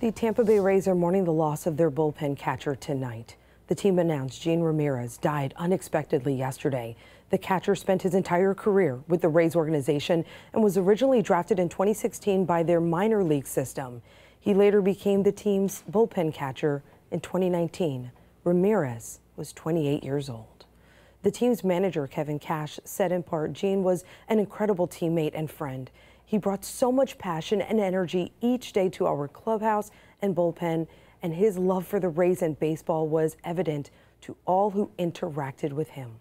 The Tampa Bay Rays are mourning the loss of their bullpen catcher tonight. The team announced Gene Ramirez died unexpectedly yesterday. The catcher spent his entire career with the Rays organization and was originally drafted in 2016 by their minor league system. He later became the team's bullpen catcher in 2019. Ramirez was 28 years old. The team's manager, Kevin Cash, said in part, Gene was an incredible teammate and friend. He brought so much passion and energy each day to our clubhouse and bullpen, and his love for the Rays and baseball was evident to all who interacted with him.